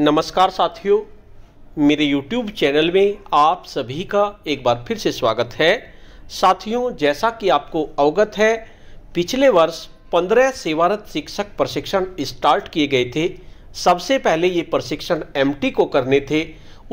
नमस्कार साथियों मेरे YouTube चैनल में आप सभी का एक बार फिर से स्वागत है साथियों जैसा कि आपको अवगत है पिछले वर्ष 15 सेवारत शिक्षक प्रशिक्षण स्टार्ट किए गए थे सबसे पहले ये प्रशिक्षण एम को करने थे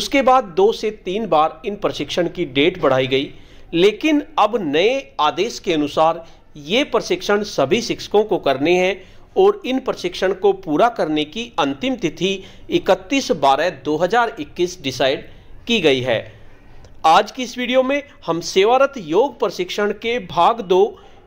उसके बाद दो से तीन बार इन प्रशिक्षण की डेट बढ़ाई गई लेकिन अब नए आदेश के अनुसार ये प्रशिक्षण सभी शिक्षकों को करने हैं और इन प्रशिक्षण को पूरा करने की अंतिम तिथि 31 बारह 2021 डिसाइड की गई है आज की इस वीडियो में हम सेवारत योग प्रशिक्षण के भाग दो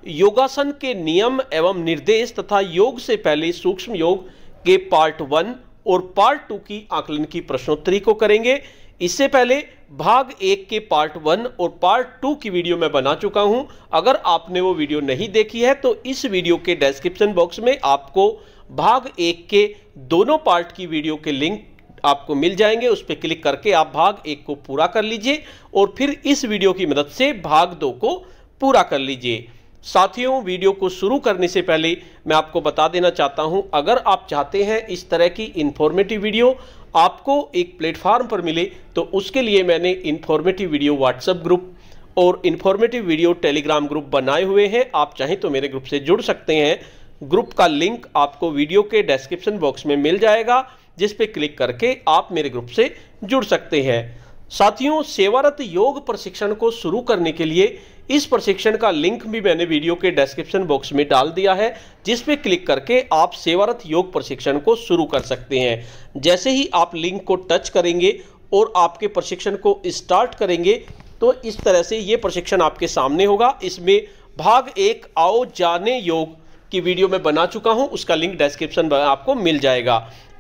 योगासन के नियम एवं निर्देश तथा योग से पहले सूक्ष्म योग के पार्ट वन और पार्ट टू की आकलन की प्रश्नोत्तरी को करेंगे इससे पहले भाग एक के पार्ट वन और पार्ट टू की वीडियो मैं बना चुका हूं अगर आपने वो वीडियो नहीं देखी है तो इस वीडियो के डिस्क्रिप्शन बॉक्स में आपको भाग एक के दोनों पार्ट की वीडियो के लिंक आपको मिल जाएंगे उस पर क्लिक करके आप भाग एक को पूरा कर लीजिए और फिर इस वीडियो की मदद से भाग दो को पूरा कर लीजिए साथियों वीडियो को शुरू करने से पहले मैं आपको बता देना चाहता हूं अगर आप चाहते हैं इस तरह की इंफॉर्मेटिव वीडियो आपको एक प्लेटफार्म पर मिले तो उसके लिए मैंने इन्फॉर्मेटिव वीडियो व्हाट्सएप ग्रुप और इन्फॉर्मेटिव वीडियो टेलीग्राम ग्रुप बनाए हुए हैं आप चाहें तो मेरे ग्रुप से जुड़ सकते हैं ग्रुप का लिंक आपको वीडियो के डिस्क्रिप्शन बॉक्स में मिल जाएगा जिस पे क्लिक करके आप मेरे ग्रुप से जुड़ सकते हैं साथियों सेवारत योग प्रशिक्षण को शुरू करने के लिए इस प्रशिक्षण का लिंक भी मैंने वीडियो के डिस्क्रिप्शन बॉक्स में डाल दिया है जिस पे क्लिक करके आप सेवारत योग प्रशिक्षण को शुरू कर सकते हैं जैसे ही आप लिंक को टच करेंगे और आपके प्रशिक्षण को स्टार्ट करेंगे तो इस तरह से ये प्रशिक्षण आपके सामने होगा इसमें भाग एक आओ जाने योग की वीडियो में बना चुका हूँ उसका लिंक डिस्क्रिप्शन में आपको मिल जाएगा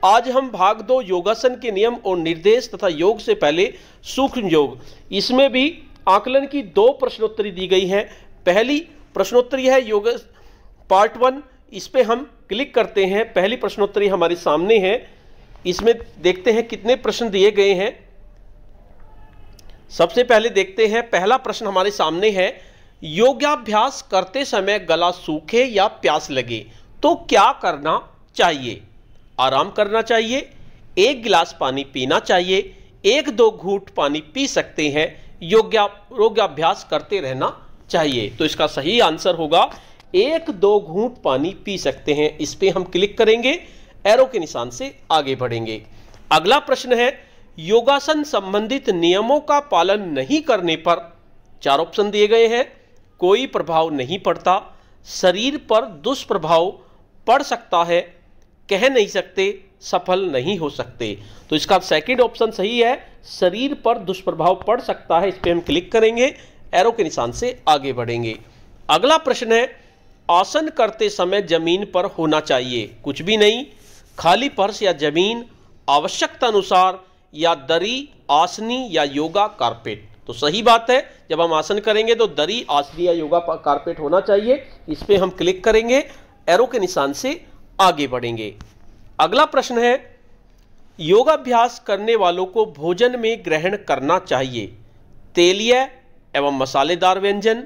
आज हम भाग दो योगासन के नियम और निर्देश तथा योग से पहले सूक्ष्म योग इसमें भी आकलन की दो प्रश्नोत्तरी दी गई हैं पहली प्रश्नोत्तरी है योग पार्ट वन इस पर हम क्लिक करते हैं पहली प्रश्नोत्तरी हमारे सामने है इसमें देखते हैं कितने प्रश्न दिए गए हैं सबसे पहले देखते हैं पहला प्रश्न हमारे सामने है योगाभ्यास करते समय गला सूखे या प्यास लगे तो क्या करना चाहिए आराम करना चाहिए एक गिलास पानी पीना चाहिए एक दो घूट पानी पी सकते हैं योग्या करते रहना चाहिए तो इसका सही आंसर होगा एक दो घूंट पानी पी सकते हैं इस पर हम क्लिक करेंगे एरो के निशान से आगे बढ़ेंगे अगला प्रश्न है योगासन संबंधित नियमों का पालन नहीं करने पर चार ऑप्शन दिए गए हैं कोई प्रभाव नहीं पड़ता शरीर पर दुष्प्रभाव पड़ सकता है कह नहीं सकते सफल नहीं हो सकते तो इसका सेकंड ऑप्शन सही है शरीर पर दुष्प्रभाव पड़ सकता है इस पर हम क्लिक करेंगे एरो के निशान से आगे बढ़ेंगे अगला प्रश्न है आसन करते समय जमीन पर होना चाहिए कुछ भी नहीं खाली पर्स या जमीन आवश्यकता अनुसार या दरी आसनी या योगा कारपेट तो सही बात है जब हम आसन करेंगे तो दरी आसनी या योगा कारपेट होना चाहिए इस पर हम क्लिक करेंगे एरो के निशान से आगे बढ़ेंगे अगला प्रश्न है योगाभ्यास करने वालों को भोजन में ग्रहण करना चाहिए तेलीय एवं मसालेदार व्यंजन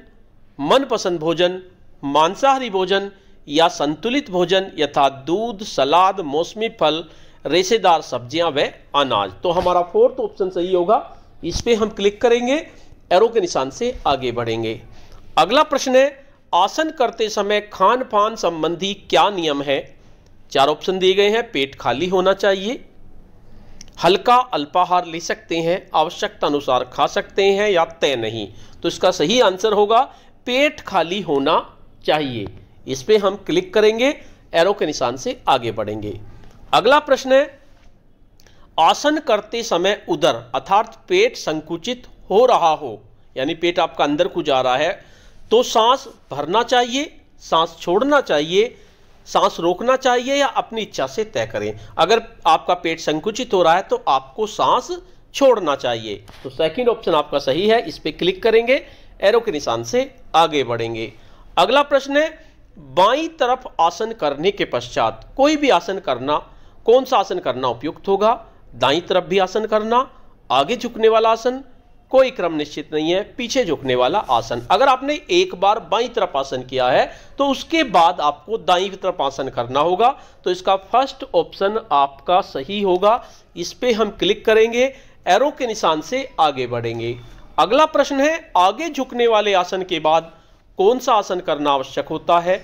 मनपसंद भोजन मांसाहारी भोजन या संतुलित भोजन यथा दूध सलाद मौसमी फल रेशेदार सब्जियां व अनाज तो हमारा फोर्थ ऑप्शन सही होगा इस पर हम क्लिक करेंगे एरो के निशान से आगे बढ़ेंगे अगला प्रश्न है आसन करते समय खान पान संबंधी क्या नियम है चार ऑप्शन दिए गए हैं पेट खाली होना चाहिए हल्का अल्पाहार ले सकते हैं आवश्यकता अनुसार खा सकते हैं या तय नहीं तो इसका सही आंसर होगा पेट खाली होना चाहिए इस पर हम क्लिक करेंगे एरो के निशान से आगे बढ़ेंगे अगला प्रश्न है आसन करते समय उधर अर्थात पेट संकुचित हो रहा हो यानी पेट आपका अंदर को जा रहा है तो सांस भरना चाहिए सांस छोड़ना चाहिए सांस रोकना चाहिए या अपनी इच्छा से तय करें अगर आपका पेट संकुचित हो रहा है तो आपको सांस छोड़ना चाहिए तो सेकंड ऑप्शन आपका सही है इस पर क्लिक करेंगे एरो के निशान से आगे बढ़ेंगे अगला प्रश्न है बाई तरफ आसन करने के पश्चात कोई भी आसन करना कौन सा आसन करना उपयुक्त होगा दाई तरफ भी आसन करना आगे झुकने वाला आसन कोई क्रम निश्चित नहीं है पीछे झुकने वाला आसन अगर आपने एक बार बाई तरफ आसन किया है तो उसके बाद आपको दाई तरफ आसन करना होगा तो इसका फर्स्ट ऑप्शन आपका सही होगा इस पर हम क्लिक करेंगे एरो के निशान से आगे बढ़ेंगे अगला प्रश्न है आगे झुकने वाले आसन के बाद कौन सा आसन करना आवश्यक होता है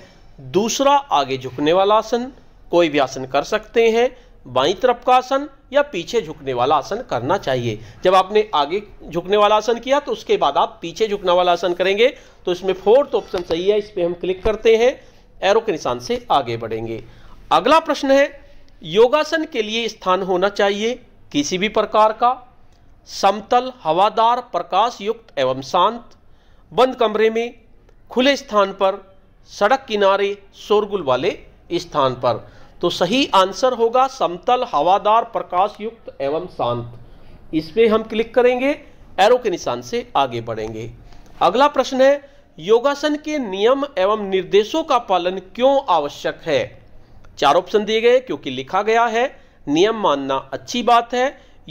दूसरा आगे झुकने वाला आसन कोई भी आसन कर सकते हैं बाई तरफ का आसन या पीछे झुकने वाला आसन करना चाहिए जब आपने आगे झुकने वाला आसन किया तो उसके बाद आप पीछे झुकने वाला आसन करेंगे तो इसमें फोर्थ ऑप्शन सही है इस पर हम क्लिक करते हैं एरो के निशान से आगे बढ़ेंगे अगला प्रश्न है योगासन के लिए स्थान होना चाहिए किसी भी प्रकार का समतल हवादार प्रकाश युक्त एवं शांत बंद कमरे में खुले स्थान पर सड़क किनारे शोरगुल वाले स्थान पर तो सही आंसर होगा समतल हवादार प्रकाश युक्त एवं शांत इस पर हम क्लिक करेंगे एरो के निशान से आगे बढ़ेंगे अगला प्रश्न है योगासन के नियम एवं निर्देशों का पालन क्यों आवश्यक है चार ऑप्शन दिए गए क्योंकि लिखा गया है नियम मानना अच्छी बात है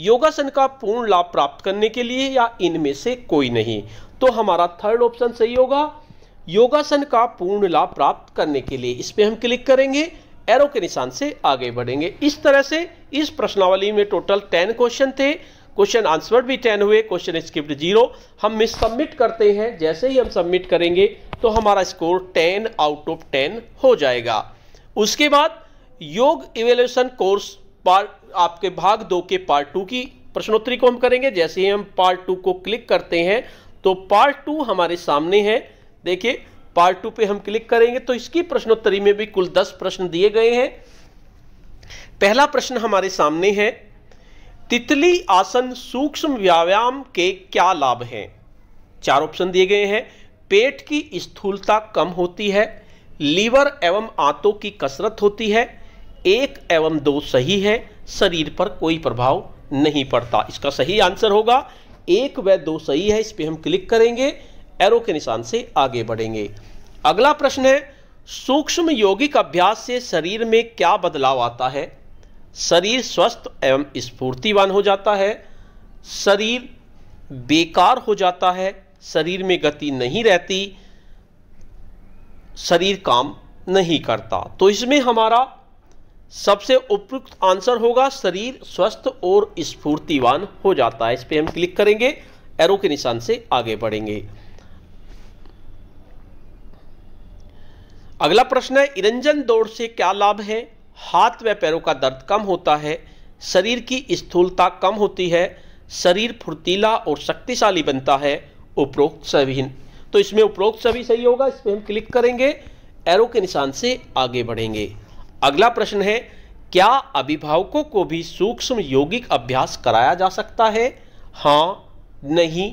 योगासन का पूर्ण लाभ प्राप्त करने के लिए या इनमें से कोई नहीं तो हमारा थर्ड ऑप्शन सही होगा योगासन का पूर्ण लाभ प्राप्त करने के लिए इस पर हम क्लिक करेंगे एरो के निशान से आगे बढ़ेंगे इस तरह से इस प्रश्नावली में टोटल टेन क्वेश्चन थे क्वेश्चन आंसर भी टेन हुए क्वेश्चन स्क्रिप्ट जीरो हम मिस सबमिट करते हैं जैसे ही हम सबमिट करेंगे तो हमारा score ten out of ten हो जाएगा उसके बाद योग इवेल्यूशन कोर्स पार्ट आपके भाग दो के पार्ट टू की प्रश्नोत्तरी को हम करेंगे जैसे ही हम पार्ट टू को क्लिक करते हैं तो पार्ट टू हमारे सामने है देखिए पार्ट टू पे हम क्लिक करेंगे तो इसकी प्रश्नोत्तरी में भी कुल दस प्रश्न दिए गए हैं पहला प्रश्न हमारे सामने है तितली आसन सूक्ष्म व्यायाम के क्या लाभ हैं चार ऑप्शन दिए गए हैं पेट की स्थूलता कम होती है लीवर एवं आंतों की कसरत होती है एक एवं दो सही है शरीर पर कोई प्रभाव नहीं पड़ता इसका सही आंसर होगा एक व दो सही है इस पर हम क्लिक करेंगे एरो के निशान से आगे बढ़ेंगे अगला प्रश्न है सूक्ष्म योगिक अभ्यास से शरीर में क्या बदलाव आता है शरीर स्वस्थ एवं स्फूर्तिवान हो जाता है शरीर बेकार हो जाता है शरीर में गति नहीं रहती शरीर काम नहीं करता तो इसमें हमारा सबसे उपयुक्त आंसर होगा शरीर स्वस्थ और स्फूर्तिवान हो जाता है इस पर हम क्लिक करेंगे एरो के निशान से आगे बढ़ेंगे अगला प्रश्न है इरंजन दौड़ से क्या लाभ है हाथ व पैरों का दर्द कम होता है शरीर की स्थूलता कम होती है शरीर फुर्तीला और शक्तिशाली बनता है उपरोक्त सभी तो इसमें उपरोक्त सभी सही होगा इस पर हम क्लिक करेंगे एरो के निशान से आगे बढ़ेंगे अगला प्रश्न है क्या अभिभावकों को भी सूक्ष्म योगिक अभ्यास कराया जा सकता है हाँ नहीं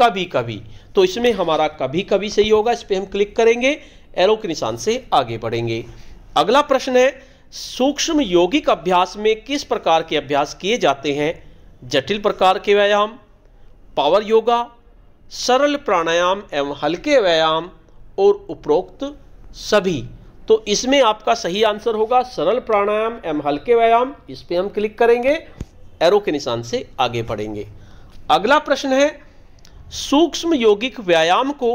कभी कभी तो इसमें हमारा कभी कभी सही होगा इस पर हम क्लिक करेंगे एरो के निशान से आगे बढ़ेंगे अगला प्रश्न है सूक्ष्म योगिक अभ्यास में किस प्रकार के अभ्यास किए जाते हैं जटिल प्रकार के व्यायाम पावर योगा सरल प्राणायाम एवं हल्के व्यायाम और उपरोक्त सभी तो इसमें आपका सही आंसर होगा सरल प्राणायाम एवं हल्के व्यायाम इस पर हम क्लिक करेंगे एरो के निशान से आगे बढ़ेंगे अगला प्रश्न है सूक्ष्म योगिक व्यायाम को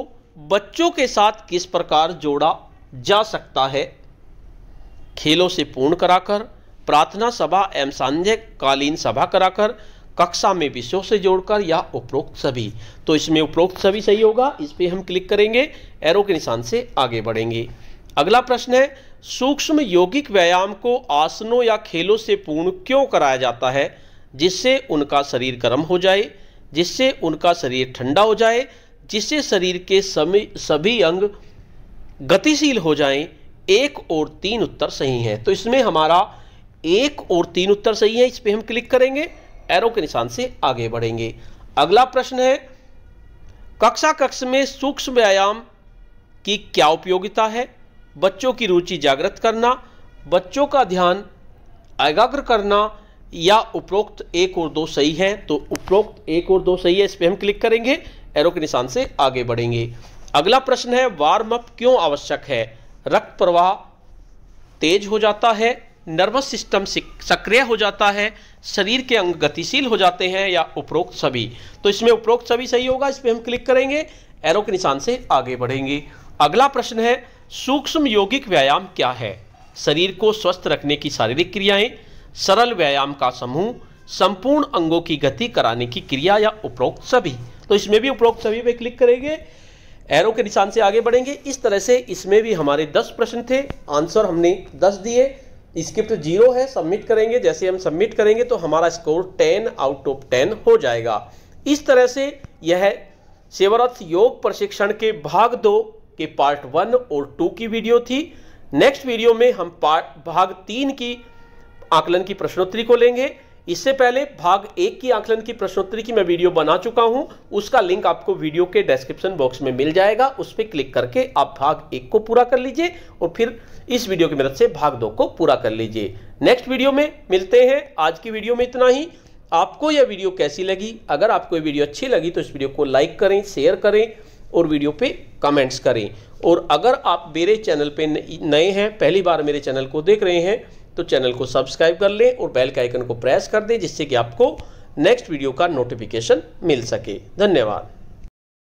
बच्चों के साथ किस प्रकार जोड़ा जा सकता है खेलों से पूर्ण कराकर प्रार्थना सभा एवं सांध्यकालीन सभा कराकर कक्षा में विषयों से जोड़कर या उपरोक्त सभी तो इसमें उपरोक्त सभी सही होगा इस पर हम क्लिक करेंगे एरो के निशान से आगे बढ़ेंगे अगला प्रश्न है सूक्ष्म यौगिक व्यायाम को आसनों या खेलों से पूर्ण क्यों कराया जाता है जिससे उनका शरीर गर्म हो जाए जिससे उनका शरीर ठंडा हो जाए जिससे शरीर के सभी अंग गतिशील हो जाएं एक और तीन उत्तर सही हैं तो इसमें हमारा एक और तीन उत्तर सही है इस पर हम क्लिक करेंगे एरो के निशान से आगे बढ़ेंगे अगला प्रश्न है कक्षा कक्ष में सूक्ष्म व्यायाम की क्या उपयोगिता है बच्चों की रुचि जागृत करना बच्चों का ध्यान एकाग्र करना या उपरोक्त एक और दो सही है तो उपरोक्त एक और दो सही है इस पर हम क्लिक करेंगे एरो के निशान से आगे बढ़ेंगे अगला प्रश्न है वार्म अप क्यों आवश्यक है रक्त प्रवाह तेज हो जाता है नर्वस सिस्टम सक्रिय हो जाता है शरीर के अंग गतिशील हो जाते हैं या उपरोक्त सभी तो इसमें उपरोक्त सभी सही होगा इस पर हम क्लिक करेंगे एरो के निशान से आगे बढ़ेंगे अगला प्रश्न है सूक्ष्म यौगिक व्यायाम क्या है शरीर को स्वस्थ रखने की शारीरिक क्रियाएं सरल व्यायाम का समूह संपूर्ण अंगों की गति कराने की क्रिया या उपरोक्त सभी तो इसमें भी उपरोक्त सभी पे क्लिक करेंगे एरो के निशान से आगे बढ़ेंगे इस तरह से इसमें भी हमारे दस प्रश्न थे आंसर हमने दस दिए स्क्रिप्ट जीरो है सबमिट करेंगे जैसे हम सबमिट करेंगे तो हमारा score ten out of ten हो जाएगा इस तरह से यह सेवरथ योग प्रशिक्षण के भाग दो के पार्ट वन और टू की वीडियो थी नेक्स्ट वीडियो में हम पार्ट भाग तीन की आकलन की प्रश्नोत्तरी को लेंगे इससे पहले भाग एक की आंकलन की प्रश्नोत्तरी की मैं वीडियो बना चुका हूं उसका लिंक आपको वीडियो के डिस्क्रिप्शन बॉक्स में मिल जाएगा उस पर क्लिक करके आप भाग एक को पूरा कर लीजिए और फिर इस वीडियो की मदद से भाग दो को पूरा कर लीजिए नेक्स्ट वीडियो में मिलते हैं आज की वीडियो में इतना ही आपको यह वीडियो कैसी लगी अगर आपको ये वीडियो अच्छी लगी तो इस वीडियो को लाइक करें शेयर करें और वीडियो पे कमेंट्स करें और अगर आप मेरे चैनल पे नए हैं पहली बार मेरे चैनल को देख रहे हैं तो चैनल को सब्सक्राइब कर लें और बेल के आइकन को प्रेस कर दें जिससे कि आपको नेक्स्ट वीडियो का नोटिफिकेशन मिल सके धन्यवाद